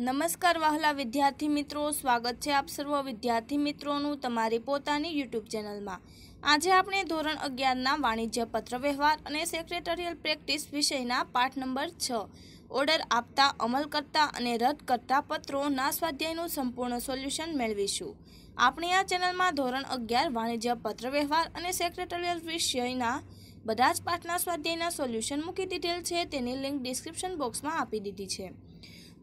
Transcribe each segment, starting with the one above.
નમસ્કાર વહાલા વિદ્યાર્થી મિત્રો સ્વાગત છે આપ સર્વ વિદ્યાર્થી મિત્રોનું તમારી પોતાની યુટ્યુબ ચેનલમાં આજે આપણે ધોરણ અગિયારના વાણિજ્ય પત્ર વ્યવહાર અને સેક્રેટરિયલ પ્રેક્ટિસ વિષયના પાઠ નંબર છ ઓર્ડર આપતા અમલ કરતા અને રદ કરતા પત્રોના સ્વાધ્યાયનું સંપૂર્ણ સોલ્યુશન મેળવીશું આપણે આ ચેનલમાં ધોરણ અગિયાર વાણિજ્ય પત્ર વ્યવહાર અને સેક્રેટરિયલ વિષયના બધા જ પાઠના સ્વાધ્યાયના સોલ્યુશન મૂકી દીધેલ છે તેની લિંક ડિસ્ક્રિપ્શન બોક્સમાં આપી દીધી છે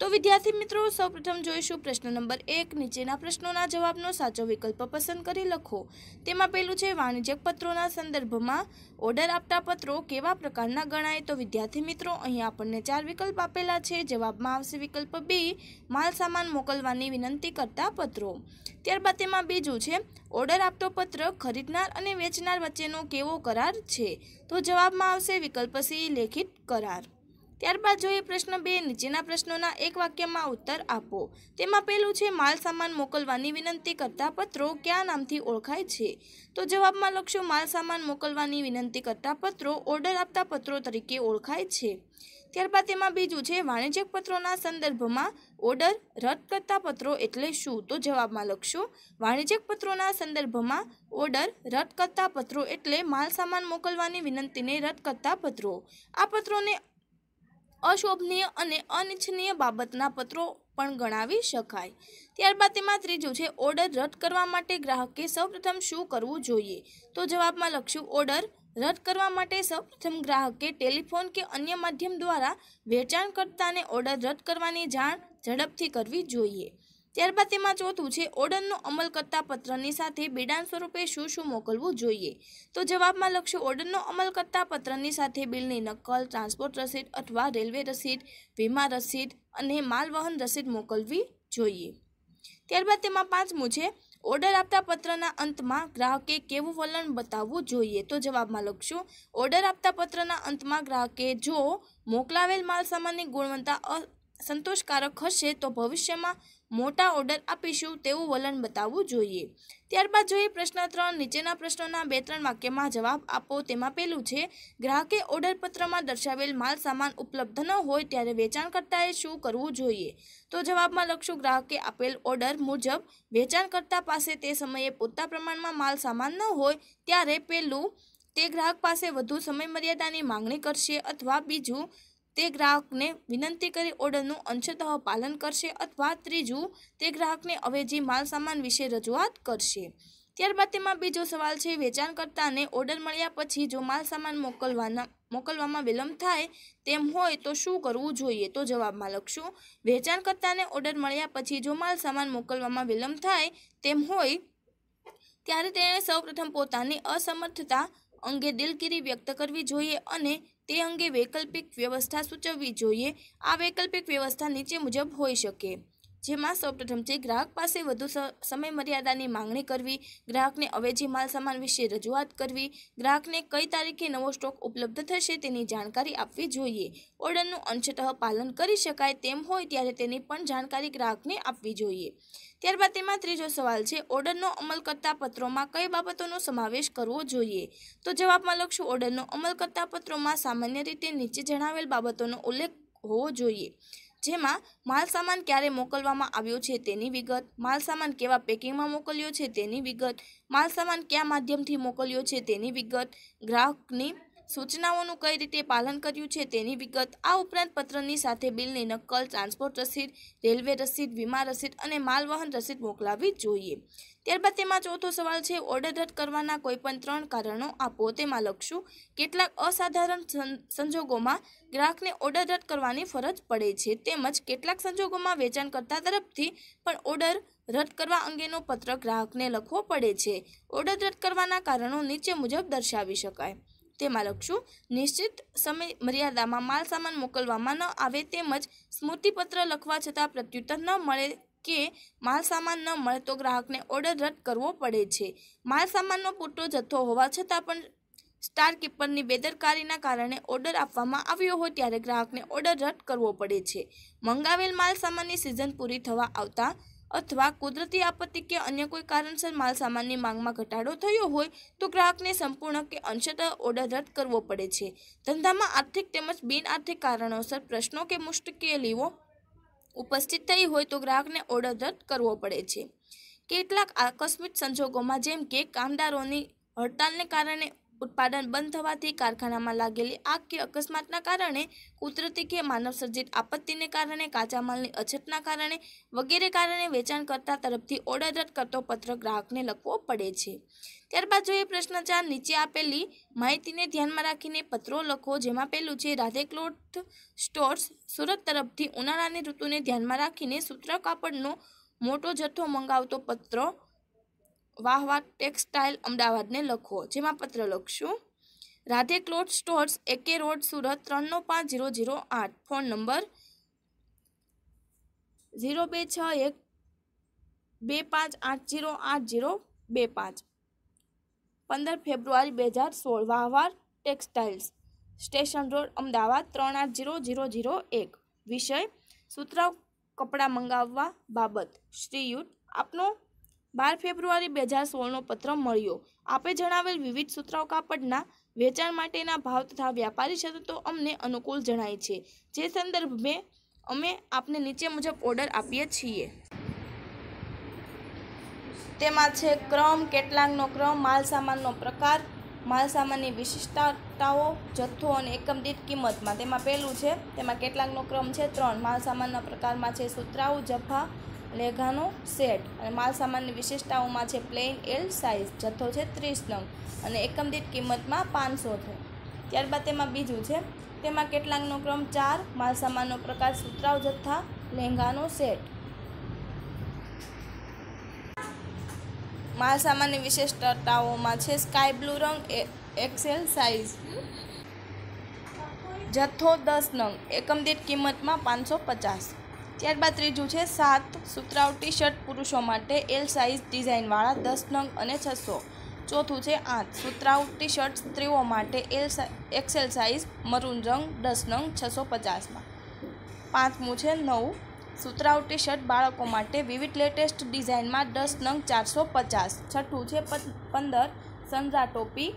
તો વિદ્યાર્થી મિત્રો સૌપ્રથમ જોઈશું પ્રશ્ન નંબર એક નીચેના પ્રશ્નોના જવાબનો સાચો વિકલ્પ પસંદ કરી લખો તેમાં પહેલું છે વાણિજ્યક પત્રોના સંદર્ભમાં ઓર્ડર આપતા પત્રો કેવા પ્રકારના ગણાય તો વિદ્યાર્થી મિત્રો અહીં આપણને ચાર વિકલ્પ આપેલા છે જવાબમાં આવશે વિકલ્પ બી માલસામાન મોકલવાની વિનંતી કરતા પત્રો ત્યારબાદ તેમાં બીજું છે ઓર્ડર આપતો પત્ર ખરીદનાર અને વેચનાર વચ્ચેનો કેવો કરાર છે તો જવાબમાં આવશે વિકલ્પ સી લેખિત કરાર ત્યારબાદ જોઈએ પ્રશ્ન બે નીચેના પ્રશ્નોના એક વાક્યમાં ઉત્તર આપો તેમાં પહેલું છે માલ સામાન મોકલવાની વિનંતી કરતા પત્રો કયા નામથી ઓળખાય છે તો જવાબમાં લખશો માલ સામાન મોકલવાની વિનંતી કરતા પત્રો ઓર્ડર આપતા પત્રો તરીકે ઓળખાય છે ત્યારબાદ તેમાં બીજું છે વાણિજ્યક પત્રોના સંદર્ભમાં ઓર્ડર રદ કરતા પત્રો એટલે શું તો જવાબમાં લખશો વાણિજ્યક પત્રોના સંદર્ભમાં ઓર્ડર રદ કરતા પત્રો એટલે માલસામાન મોકલવાની વિનંતીને રદ કરતા પત્રો આ પત્રોને અશોભનીય અને અનિચ્છનીય બાબતના પત્રો પણ ગણાવી શકાય ત્યારબાદ તેમાં ત્રીજું છે ઓર્ડર રદ કરવા માટે ગ્રાહકે સૌપ્રથમ શું કરવું જોઈએ તો જવાબમાં લખશું ઓર્ડર રદ કરવા માટે સૌપ્રથમ ગ્રાહકે ટેલિફોન કે અન્ય માધ્યમ દ્વારા વેચાણકર્તાને ઓર્ડર રદ કરવાની જાણ ઝડપથી કરવી જોઈએ ત્યારબાદ તેમાં ચોથું છે ઓર્ડરનો અમલ કરતા પત્રની સાથે બિડાણ સ્વરૂપે શું શું મોકલવું જોઈએ તો જવાબમાં લખશો ઓર્ડરનો અમલ કરતા પત્રની સાથે બિલની નકલ ટ્રાન્સપોર્ટ રસીદ અથવા રેલવે રસીદ વીમા રસીદ અને માલવહન રસીદ મોકલવી જોઈએ ત્યારબાદ તેમાં પાંચમું છે ઓર્ડર આપતા પત્રના અંતમાં ગ્રાહકે કેવું વલણ બતાવવું જોઈએ તો જવાબમાં લખશો ઓર્ડર આપતા પત્રના અંતમાં ગ્રાહકે જો મોકલાવેલ માલ સામાનની ગુણવત્તા સંતોષકારક હશે તો ભવિષ્યમાં મોટા ઓર્ડર આપીશું તેવું વલણ બતાવવું જોઈએ ત્યારબાદ જોઈએ પ્રશ્ન ત્રણ નીચેના પ્રશ્નોના બે ત્રણ વાક્યમાં જવાબ આપો તેમાં પહેલું છે ગ્રાહકે ઓર્ડરપત્રમાં દર્શાવેલ માલ સામાન ઉપલબ્ધ ન હોય ત્યારે વેચાણકર્તાએ શું કરવું જોઈએ તો જવાબમાં લખશું ગ્રાહકે આપેલ ઓર્ડર મુજબ વેચાણકર્તા પાસે તે સમયે પૂરતા પ્રમાણમાં માલ સામાન ન હોય ત્યારે પહેલું તે ગ્રાહક પાસે વધુ સમયમર્યાદાની માંગણી કરશે અથવા બીજું તે ગ્રાહકને વિનંતી કરી ઓર્ડરનું અંશતઃ પાલન કરશે અથવા ત્રીજું તે ગ્રાહકને અવેજી માલ સામાન વિશે રજૂઆત કરશે ત્યારબાદ તેમાં બીજો સવાલ છે વેચાણકર્તાને ઓર્ડર મળ્યા પછી જો માલ સામાન મોકલવાના મોકલવામાં વિલંબ થાય તેમ હોય તો શું કરવું જોઈએ તો જવાબમાં લખશું વેચાણકર્તાને ઓર્ડર મળ્યા પછી જો માલ સામાન મોકલવામાં વિલંબ થાય તેમ હોય ત્યારે તેણે સૌપ્રથમ પોતાની અસમર્થતા અંગે દિલગીરી વ્યક્ત કરવી જોઈએ અને તે અંગે વૈકલ્પિક વ્યવસ્થા સૂચવવી જોઈએ આ વૈકલ્પિક વ્યવસ્થા નીચે મુજબ હોઈ શકે જેમાં સૌપ્રથમ છે ગ્રાહક પાસે વધુ સમય મર્યાદાની માંગણી કરવી ગ્રાહકને અવેજી માલ સામાન વિશે રજૂઆત કરવી ગ્રાહકને કઈ તારીખે નવો સ્ટોક ઉપલબ્ધ થશે તેની જાણકારી આપવી જોઈએ ઓર્ડરનું અંશતઃ પાલન કરી શકાય તેમ હોય ત્યારે તેની પણ જાણકારી ગ્રાહકને આપવી જોઈએ ત્યારબાદ તેમાં ત્રીજો સવાલ છે ઓર્ડરનો અમલ કરતા પત્રોમાં કઈ બાબતોનો સમાવેશ કરવો જોઈએ તો જવાબમાં લખશું ઓર્ડરનો અમલ કરતા પત્રોમાં સામાન્ય રીતે નીચે જણાવેલ બાબતોનો ઉલ્લેખ હોવો જોઈએ જેમાં માલસામાન ક્યારે મોકલવામાં આવ્યો છે તેની વિગત માલસામાન કેવા પેકિંગમાં મોકલ્યો છે તેની વિગત માલસામાન કયા માધ્યમથી મોકલ્યો છે તેની વિગત ગ્રાહકની સૂચનાઓનું કઈ રીતે પાલન કર્યું છે તેની વિગત આ ઉપરાંત પત્રની સાથે બિલની નકલ ટ્રાન્સપોર્ટ રસીદ રેલવે રસીદ વીમા રસીદ અને માલવહન રસીદ મોકલાવી જોઈએ ત્યારબાદ તેમાં ચોથો સવાલ છે ઓર્ડર રદ કરવાના કોઈ પણ ત્રણ કારણો આપો તેમાં લખશું કેટલાક અસાધારણ સંજોગોમાં ગ્રાહકને ઓર્ડર રદ કરવાની ફરજ પડે છે તેમજ કેટલાક સંજોગોમાં વેચાણકર્તા તરફથી પણ ઓર્ડર રદ કરવા અંગેનો પત્ર ગ્રાહકને લખવો પડે છે ઓર્ડર રદ કરવાના કારણો નીચે મુજબ દર્શાવી શકાય તેમાં લખશું નિશ્ચિત સમય મર્યાદામાં માલ સામાન મોકલવામાં ન આવે તેમજ સ્મૃતિપત્ર લખવા છતાં પ્રત્યુત્તર ન મળે કે માલસામાન ન મળે તો ગ્રાહકને ઓર્ડર રદ કરવો પડે છે માલસામાનનો પૂરતો જથ્થો હોવા છતાં પણ સ્ટાર કીપરની બેદરકારીના કારણે ઓર્ડર આપવામાં આવ્યો હોય ત્યારે ગ્રાહકને ઓર્ડર રદ કરવો પડે છે મંગાવેલ માલસામાનની સિઝન પૂરી થવા આવતા અથવા કુદરતી આપત્તિ કે અન્ય કોઈ કારણસર માલસામાનની માંગમાં ઘટાડો થયો હોય તો ગ્રાહકને સંપૂર્ણ કે અંશત ઓર્ડર રદ કરવો પડે છે ધંધામાં આર્થિક તેમજ બિનઆર્થિક કારણોસર પ્રશ્નો કે મુશ્કેલીઓ ઉપસ્થિત થઈ હોય તો ગ્રાહકને ઓર્ડર રદ કરવો પડે છે કેટલાક આકસ્મિક સંજોગોમાં જેમ કે કામદારોની હડતાલને કારણે ઉત્પાદન બંધ થવાથી કારખાનામાં લાગેલી આગ કે અકસ્માતના કારણે કુદરતી કે માનવસર્જિત આપત્તિને કારણે કાચા માલની અછતના કારણે વગેરે કારણે વેચાણકર્તા તરફથી ઓર્ડર રદ કરતો પત્ર ગ્રાહકને લખવો પડે છે ત્યારબાદ જોઈએ પ્રશ્ન ચાર નીચે આપેલી માહિતીને ધ્યાનમાં રાખીને પત્રો લખો જેમાં પહેલું છે રાધે ક્લોથ સ્ટોર્સ સુરત તરફથી ઉનાળાની ઋતુને ધ્યાનમાં રાખીને સૂત્ર કાપડનો મોટો જથ્થો મંગાવતો પત્રો વાહ ટેક્સટાઇલ અમદાવાદને લખો જેમાં પત્ર લખશું Radhe cloth stores A K road Surat ત્રણનો પાંચ ઝીરો ઝીરો આઠ ફોન નંબર ઝીરો બે છ એક બે પાંચ આઠ ઝીરો આઠ ઝીરો બે પાંચ પંદર ફેબ્રુઆરી બે હજાર સોળ વાહવાર ટેક્સટાઇલ્સ સ્ટેશન રોડ અમદાવાદ ત્રણ આઠ ઝીરો ઝીરો ઝીરો એક વિષય સુતરાવ કપડાં મંગાવવા બાબત શ્રીયુત આપનો બાર ફેબ્રુઆરી બે હજાર સોળનો પત્ર મળ્યો આપે જણાવેલ વિવિધ સૂત્રો કાપડના વેચાણ માટેના ભાવ તથા વ્યાપારી શરતો અમને અનુકૂળ જણાય છે જે સંદર્ભે અમે આપને નીચે મુજબ ઓર્ડર આપીએ છીએ તેમાં છે ક્રમ કેટલાંગનો ક્રમ માલ પ્રકાર માલ સામાનની વિશિષ્ટતાઓ જથ્થો અને એકમ દીઠ કિંમતમાં તેમાં પહેલું છે તેમાં કેટલાંગનો ક્રમ છે ત્રણ માલ સામાનના પ્રકારમાં છે સુતરાઉ જફા લેઘાનો સેટ અને માલ સામાનની વિશેષતાઓમાં છે પ્લેન એલ સાઇઝ જથ્થો છે ત્રીસ નંગ અને એકમ દીઠ કિંમતમાં પાંચસો છે ત્યારબાદ તેમાં બીજું છે તેમાં કેટલાકનો ક્રમ ચાર માલ સામાનનો પ્રકાર સુતરાવ જથ્થા લહેંગાનો સેટ માલ સામાનની વિશેષતાઓમાં છે સ્કાય બ્લુ રંગ એક્સેલ સાઇઝ જથ્થો દસ નંગ એકમ દીઠ કિંમતમાં પાંચસો પચાસ ત્યારબાદ ત્રીજું છે સાત સુતરાઉ ટી શર્ટ પુરુષો માટે એલ સાઇઝ ડિઝાઇનવાળા દસ નંગ અને છસો ચોથું છે આઠ સુતરાઉ ટી શર્ટ સ્ત્રીઓ માટે એલ એક્સેલ સાઇઝ મરૂન રંગ દસ નંગ છસો પચાસમાં પાંચમું છે નવ સુતરાઉ ટી શર્ટ બાળકો માટે વિવિધ લેટેસ્ટ ડિઝાઇનમાં દસ નંગ ચારસો પચાસ છઠ્ઠું છે પંદર સંઝા ટોપી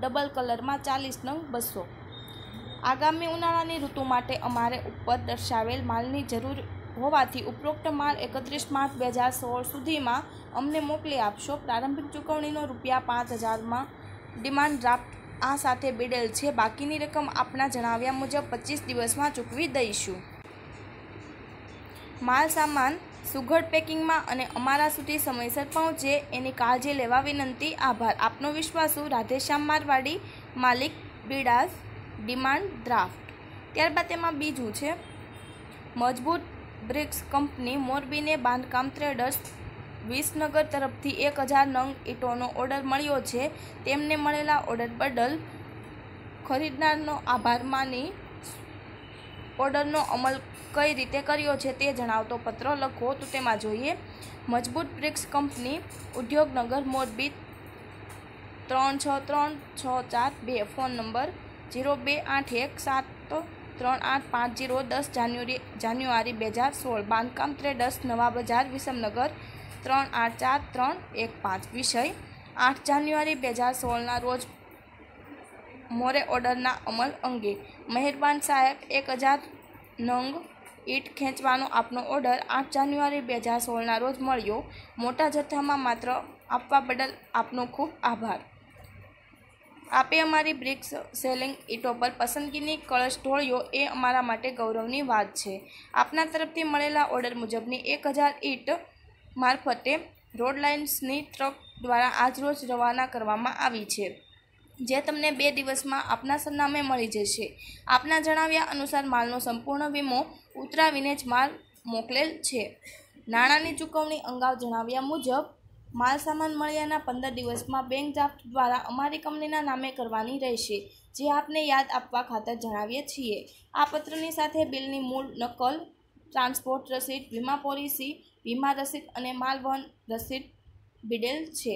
ડબલ કલરમાં ચાલીસ નંગ બસો આગામી ઉનાળાની ઋતુ માટે અમારે ઉપર દર્શાવેલ માલની જરૂર હોવાથી ઉપરોક્ત માલ એકત્રીસ માર્ચ બે હજાર સોળ સુધીમાં અમને મોકલી આપશો પ્રારંભિક ચૂકવણીનો રૂપિયા પાંચ હજારમાં ડિમાન્ડ ડ્રાફ્ટ આ સાથે બેડેલ છે બાકીની રકમ આપના જણાવ્યા મુજબ પચીસ દિવસમાં ચૂકવી દઈશું માલ સામાન સુઘડ પેકિંગમાં અને અમારા સુધી સમયસર પહોંચે એની કાળજી લેવા વિનંતી આભાર આપનો વિશ્વાસુ રાધેશ્યામ મારવાડી માલિક બિડાસ ડિમાન્ડ ડ્રાફ્ટ ત્યારબાદ એમાં બીજું છે મજબૂત બ્રિક્સ કંપની મોરબીને બાંધકામ ટ્રેડર્સ વિસનગર તરફથી એક હજાર નંગ ઈંટોનો ઓર્ડર મળ્યો છે તેમને મળેલા ઓર્ડર બદલ ખરીદનારનો આભાર માની ઓર્ડરનો અમલ કઈ રીતે કર્યો છે તે જણાવતો પત્ર લખો તો તેમાં જોઈએ મજબૂત બ્રિક્સ કંપની ઉદ્યોગનગર મોરબી ત્રણ છ ત્રણ છ ચાર બે ફોન નંબર જીરો બે આઠ એક સાત ત્રણ આઠ પાંચ જીરો દસ જાન્યુઆરી જાન્યુઆરી બે હજાર સોળ બાંધકામ ટ્રેડર્સ નવા બજાર વિષમનગર ત્રણ આઠ ચાર ત્રણ એક પાંચ વિષય આઠ જાન્યુઆરી બે હજાર સોળના રોજ મોરે ઓર્ડરના અમલ અંગે મહેરબાન સાહેબ એક હજાર નંગ ઈટ ખેંચવાનો આપનો ઓર્ડર આઠ જાન્યુઆરી બે હજાર સોળના રોજ મળ્યો મોટા જથ્થામાં માત્ર આપવા બદલ આપનો ખૂબ આભાર આપે અમારી બ્રિક્સ સેલિંગ ઈટો પર પસંદગીની કળશ ઢોળ્યો એ અમારા માટે ગૌરવની વાત છે આપના તરફથી મળેલા ઓર્ડર મુજબની એક હજાર ઈંટ મારફતે રોડ લાઇન્સની ટ્રક દ્વારા આજરોજ રવાના કરવામાં આવી છે જે તમને બે દિવસમાં આપના સરનામે મળી જશે આપના જણાવ્યા અનુસાર માલનો સંપૂર્ણ વીમો ઉતરાવીને જ માલ મોકલેલ છે નાણાંની ચૂકવણી અંગાવ જણાવ્યા મુજબ માલસામાન મળ્યાના પંદર દિવસમાં બેંક ડ્રાફ્ટ દ્વારા અમારી કંપનીના નામે કરવાની રહેશે જે આપને યાદ આપવા ખાતર જણાવીએ છીએ આ પત્રની સાથે બિલની મૂળ નકલ ટ્રાન્સપોર્ટ રસીદ વીમા પોલિસી વીમા રસીદ અને માલવહન રસીદ બિડેલ છે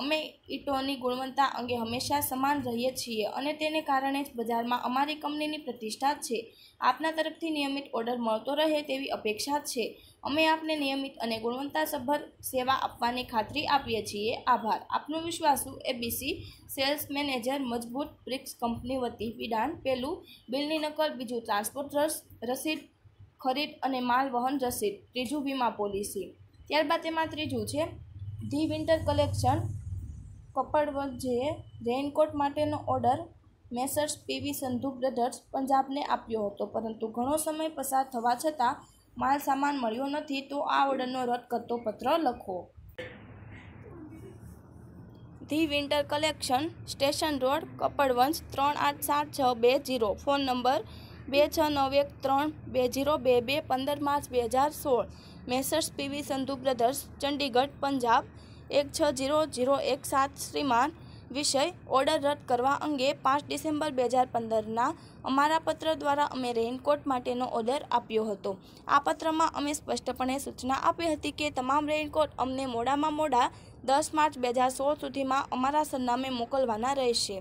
અમે ઈંટોની ગુણવત્તા અંગે હંમેશા સમાન રહીએ છીએ અને તેને કારણે જ બજારમાં અમારી કંપનીની પ્રતિષ્ઠા છે આપના તરફથી નિયમિત ઓર્ડર મળતો રહે તેવી અપેક્ષા છે અમે આપને નિયમિત અને ગુણવત્તાસભર સેવા આપવાની ખાતરી આપીએ છીએ આભાર આપનો વિશ્વાસુ A B C sales manager Majboot bricks company વતી વિડાન પહેલું બિલની નકલ બીજું ટ્રાન્સપોર્ટ રસીદ ખરીદ અને માલ વહન રસીદ ત્રીજું વીમા પોલિસી ત્યારબાદ તેમાં ત્રીજું છે ધી વિન્ટર કલેક્શન કપડવંત જે રેઇનકોટ માટેનો order messrs P V Sandhu brothers પંજાબને આપ્યો હતો પરંતુ ઘણો સમય પસાર થવા છતાં માલ સામાન મળ્યો નથી તો આ ઓર્ડરનો રદ કરતો પત્ર લખો the winter collection station road Kapadvanj ત્રણ આઠ સાત છ બે જીરો ફોન નંબર બે છ નવ એક ત્રણ બે જીરો બે બે પંદર માર્ચ બે હજાર સોળ messrs P V Sandhu brothers Chandigarh Punjab એક છ જીરો જીરો એક સાત શ્રીમાન વિષય ઓર્ડર રદ કરવા અંગે પાંચ ડિસેમ્બર બે હજાર પંદરના અમારા પત્ર દ્વારા અમે રેઇનકોટ માટેનો ઓર્ડર આપ્યો હતો આ પત્રમાં અમે સ્પષ્ટપણે સૂચના આપી હતી કે તમામ રેઇનકોટ અમને મોડામાં મોડા દસ માર્ચ બે હજાર સોળ સુધીમાં અમારા સરનામે મોકલવાના રહેશે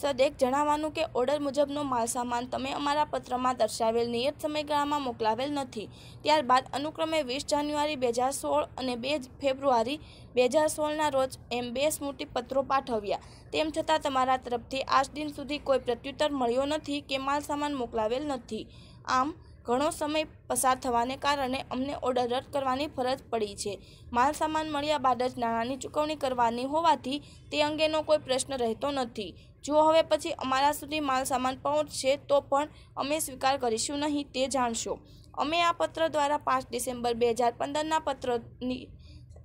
સદેક જણાવવાનું કે ઓર્ડર મુજબનો માલસામાન તમે અમારા પત્રમાં દર્શાવેલ નિયત સમયગાળામાં મોકલાવેલ નથી ત્યારબાદ અનુક્રમે વીસ જાન્યુઆરી બે હજાર સોળ અને બે ફેબ્રુઆરી બે હજાર સોળના રોજ એમ બે સ્મૃતિપત્રો પાઠવ્યા તેમ છતાં તમારા તરફથી આજ દિન સુધી કોઈ પ્રત્યુત્તર મળ્યો નથી કે માલસામાન મોકલાવેલ નથી આમ ઘણો સમય પસાર થવાને કારણે અમને ઓર્ડર રદ કરવાની ફરજ પડી છે માલ સામાન મળ્યા બાદ જ નાણાંની ચૂકવણી કરવાની હોવાથી તે અંગેનો કોઈ પ્રશ્ન રહેતો નથી જો હવે પછી અમારા સુધી માલ સામાન પહોંચશે તો પણ અમે સ્વીકાર કરીશું નહીં તે જાણશો અમે આ પત્ર દ્વારા પાંચ ડિસેમ્બર બે હજાર પંદરના પત્રની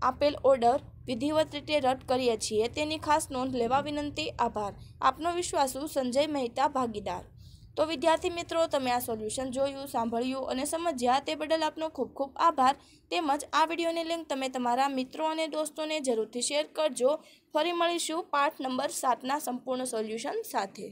આપેલ ઓર્ડર વિધિવત રીતે રદ કરીએ છીએ તેની ખાસ નોંધ લેવા વિનંતી આભાર આપનો વિશ્વાસુ સંજય મહેતા ભાગીદાર તો વિદ્યાર્થી મિત્રો તમે આ સોલ્યુશન જોયું સાંભળ્યું અને સમજ્યા તે બદલ આપનો ખૂબ ખૂબ આભાર તેમજ આ વિડીયોની લિંક તમે તમારા મિત્રો અને દોસ્તોને જરૂરથી શેર કરજો ફરી મળીશું પાઠ નંબર સાતના સંપૂર્ણ સોલ્યુશન સાથે